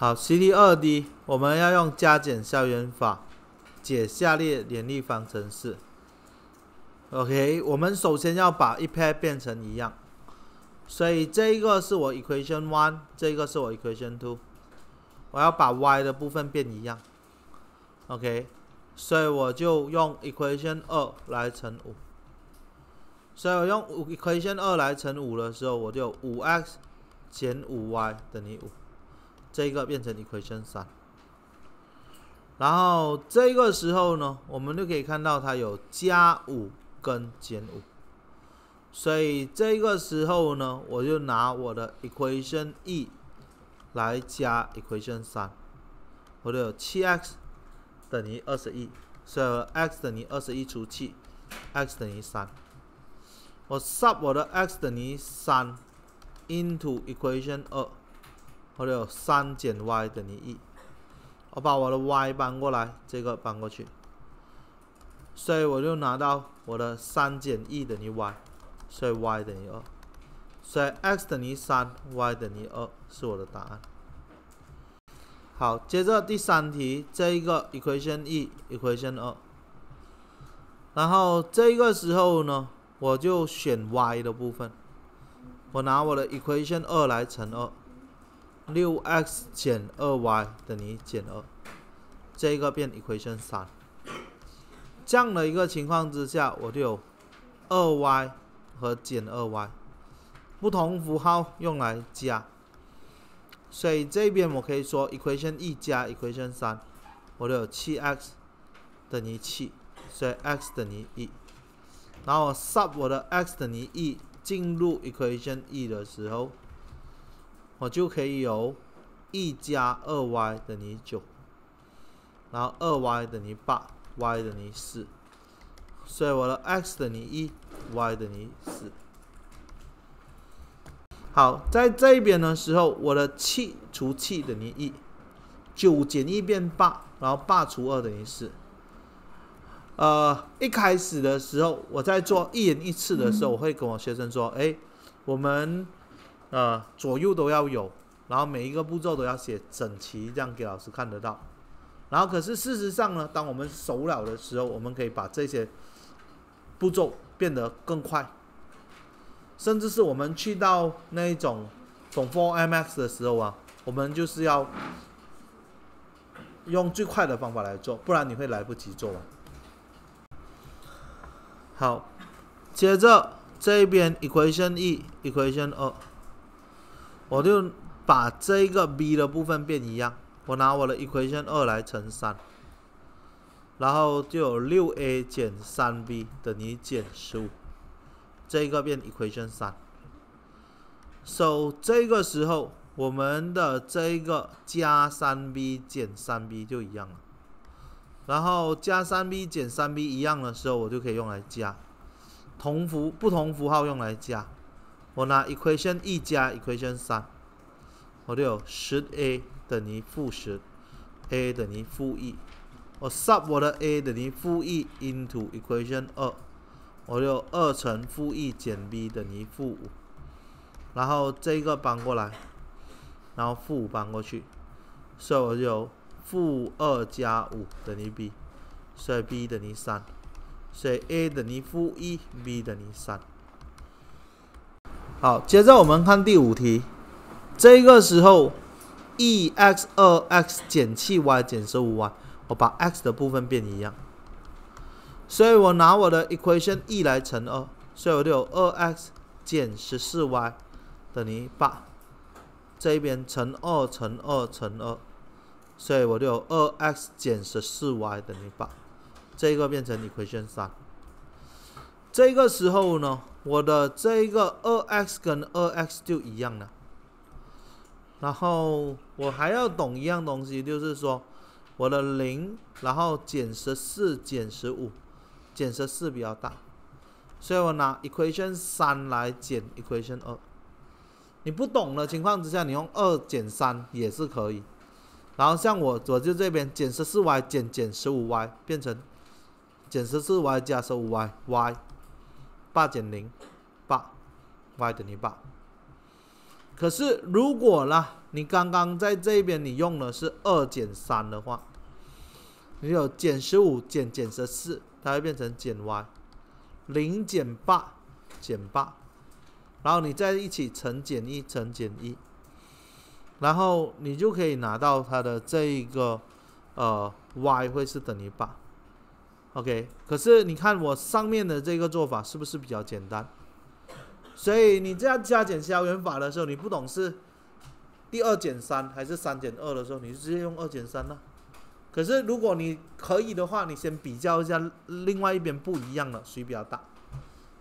好，习题二 D，我们要用加减消元法解下列联立方程式。OK，我们首先要把一拍变成一样，所以这一个是我 equation one，这一个是我 equation two，我要把 y 的部分变一样。OK，所以我就用 equation 二来乘五。所以我用 equation 二来乘五的时候，我就五 x 减五 y 等于五。这一个变成 equation 三，然后这个时候呢，我们就可以看到它有加五跟减五，所以这个时候呢，我就拿我的 equation e 来加 equation 三，我就有七 x 等于二十一，所以 x 等于二十一除7 x 等于三。我 sub 我的 x 等于三 into equation 二。我有三减 y 等于一，我把我的 y 搬过来，这个搬过去，所以我就拿到我的三减一等于 y，所以 y 等于二，所以 x 等于三，y 等于二，是我的答案。好，接着第三题，这一个 equation 一 u a t i o n 二，然后这个时候呢，我就选 y 的部分，我拿我的 equation 二来乘二。六 x 减二 y 等于减二，这个变 equation 三。这样的一个情况之下，我就有二 y 和减二 y，不同符号用来加。所以这边我可以说 equation 一加 equation 三，我就有七 x 等于七，所以 x 等于一。然后 sub 我的 x 等于一进入 equation 一的时候。我就可以有一加二 y 等于九，然后二 y 等于八，y 等于四，所以我的 x 等于一，y 等于四。好，在这边的时候，我的七除七等于一，九减一变八，然后八除二等于四。呃，一开始的时候我在做一人一次的时候，我会跟我学生说，哎，我们。呃，左右都要有，然后每一个步骤都要写整齐，这样给老师看得到。然后，可是事实上呢，当我们熟了的时候，我们可以把这些步骤变得更快。甚至是我们去到那一种从 for M X 的时候啊，我们就是要用最快的方法来做，不然你会来不及做。好，接着这边 equation 一，equation 二。我就把这个 B 的部分变一样，我拿我的 Equation 二来乘三，然后就有六 A 减三 B 等于减十五，这个变 Equation 三。o 这个时候，我们的这一个加三 B 减三 B 就一样了，然后加三 B 减三 B 一样的时候，我就可以用来加，同符不同符号用来加。我拿 equation 一加 equation 三，我就十 a 等于负十，a 等于负一。我 sub 我的 a 等于负一 into equation 二，我就二乘负一减 b 等于负五。然后这个搬过来，然后负五搬过去，所以我就负二加五等于 b，所以 b 等于三，所以 a 等于负一，b 等于三。好，接着我们看第五题。这个时候，e x 二 x 减七 y 减十五 y，我把 x 的部分变一样。所以我拿我的 equation 一来乘二，所以我就有二 x 减十四 y 等于八。这边乘二乘二乘二，所以我就有二 x 减十四 y 等于八。这个变成 equation 三。这个时候呢，我的这个二 x 跟二 x 就一样了。然后我还要懂一样东西，就是说我的零，然后减十四减十五，减十四比较大，所以我拿 equation 三来减 equation 二。你不懂的情况之下，你用二减三也是可以。然后像我我就这边减十四 y 减减十五 y 变成减十四 y 加十五 y y。八减零，八，y 等于八。可是如果呢，你刚刚在这边你用的是二减三的话，你有减十五减减十四，它会变成减 y，零减八减八，然后你在一起乘减一乘减一，然后你就可以拿到它的这一个，呃，y 会是等于八。OK，可是你看我上面的这个做法是不是比较简单？所以你这样加减消元法的时候，你不懂是第二减三还是三减二的时候，你就直接用二减三呢？可是如果你可以的话，你先比较一下另外一边不一样的谁比较大，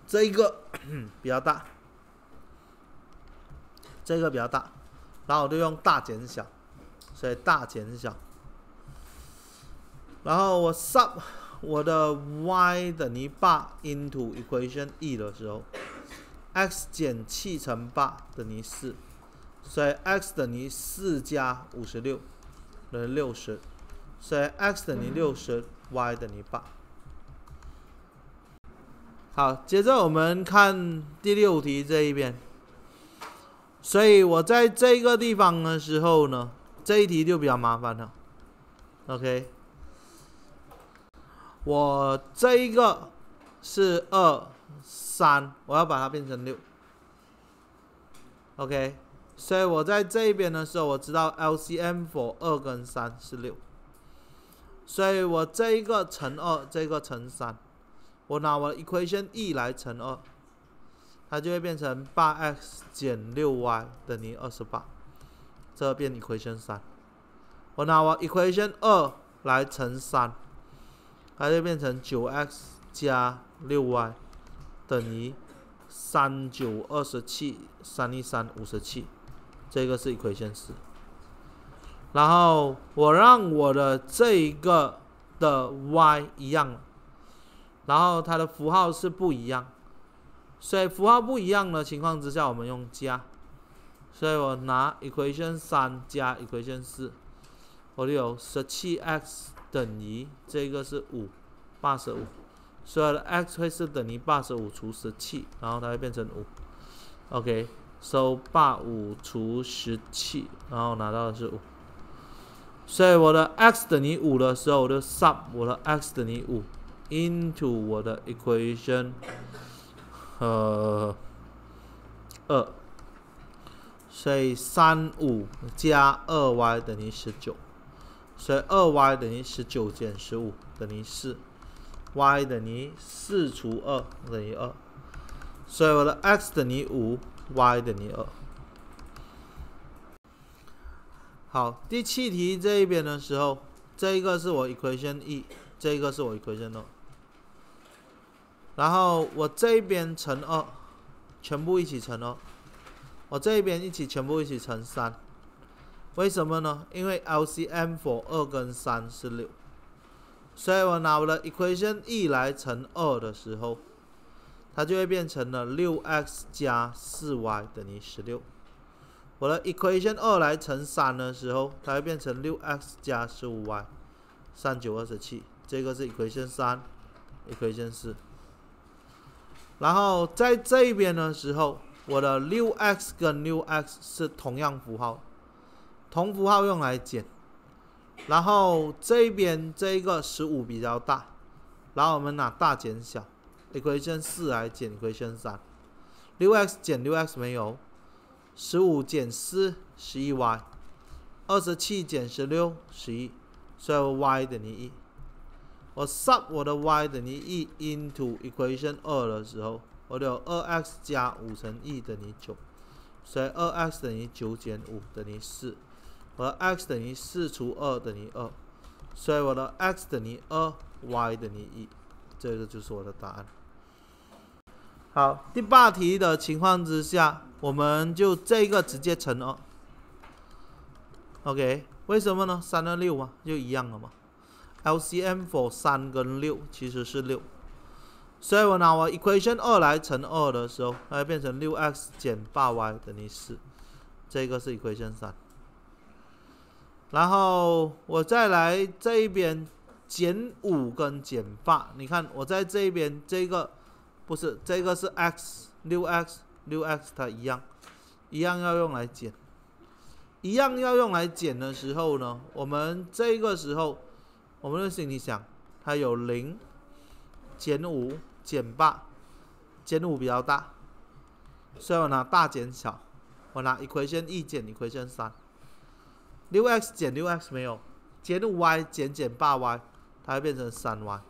这一个 比较大，这个比较大，然后我就用大减小，所以大减小，然后我 sub。我的 y 等于八 into equation e 的时候，x 减七乘八等于四，所以 x 等于四加五十六，等于六十，所以 x 等于六十，y 等于八。好，接着我们看第六题这一边。所以我在这个地方的时候呢，这一题就比较麻烦了。OK。我这一个，是二三，我要把它变成六。OK，所以我在这边的时候，我知道 LCM for 二跟三是六，所以我这一个乘二，这个乘三，我拿我的 equation e 来乘二，它就会变成八 x 减六 y 等于二十八，这变 equation 三，我拿我 equation 二来乘三。它就变成九 x 加六 y 等于三九二十七三一三五十七，这个是 equation 四。然后我让我的这一个的 y 一样，然后它的符号是不一样，所以符号不一样的情况之下，我们用加。所以我拿 equation 三加 equation 四，我有十七 x。等于这个是五，八十五，所以 x 会是等于八十五除十七，然后它会变成五。OK，s o 八五除十七，然后拿到的是五。所以我的 x 等于五的时候，我就 sub 我的 x 等于五 into 我的 equation，呃，二，所以三五加二 y 等于十九。所以二 y 等于十九减十五，等于四，y 等于四除二，等于二。所以我的 x 等于五，y 等于二。好，第七题这一边的时候，这一个是我 equation 一，这一个是我 equation 二。然后我这边乘二，全部一起乘二。我这边一起全部一起乘三。为什么呢？因为 LCM for 二跟三是六，所以我拿我的 equation 一来乘二的时候，它就会变成了六 x 加四 y 等于十六。我的 equation 二来乘三的时候，它会变成六 x 加十五 y，三九二十七，这个是 equation 三，equation 四。然后在这边的时候，我的六 x 跟六 x 是同样符号。同符号用来减，然后这边这一个十五比较大，然后我们拿大减小，equation 四来减 equation 三，六 x 减六 x 没有，十五减四十一 y，二十七减十六十一，所以 y 等于一。我 sub 我的 y 等于一 into equation 二的时候，我有二 x 加五乘一等于九，所以二 x 等于九减五等于四。我的 x 等于四除二等于二，所以我的 x 等于二，y 等于一，这个就是我的答案。好，第八题的情况之下，我们就这个直接乘二。OK，为什么呢？三跟六嘛，就一样了嘛。LCM for 三跟六其实是六，所以我拿我 equation 二来乘二的时候，它变成六 x 减八 y 等于四，这个是 equation 三。然后我再来这一边减五跟减八，你看我在这边这个不是这个是 x 六 x 六 x 它一样，一样要用来减，一样要用来减的时候呢，我们这个时候我们的心里想它有零减五减八，减五比较大，所以我拿大减小，我拿一亏线一减一亏线三。六 x 减六 x 没有，减五 y 减减八 y，它会变成三 y，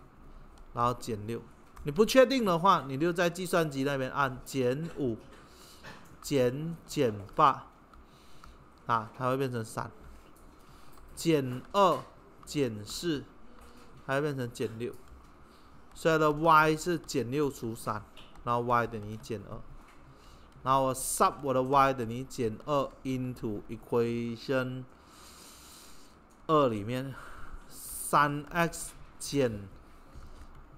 然后减六。你不确定的话，你就在计算机那边按减五减减八，啊，它会变成三。减二减四，它会变成减六。所以的 y 是减六除三，然后 y 等于减二。然后我 sub 我的 y 等于减二 into equation。二里面，三 x 减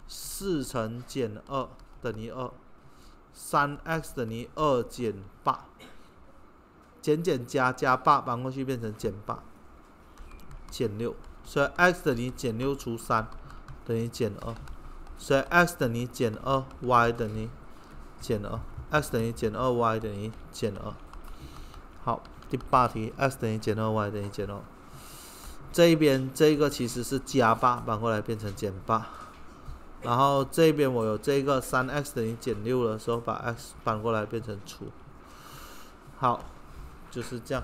四乘减二等于二，三 x 等于二减八，减减加加八搬过去变成减八，减六，所以 x 等于减六除三等于减二，所以 x 等于减二，y 等于减二，x 等于减二，y 等于减二。好，第八题，x 等于减二，y 等于减二。这一边这个其实是加八，反过来变成减八。然后这边我有这个三 x 等于减六的时候，把 x 反过来变成除。好，就是这样。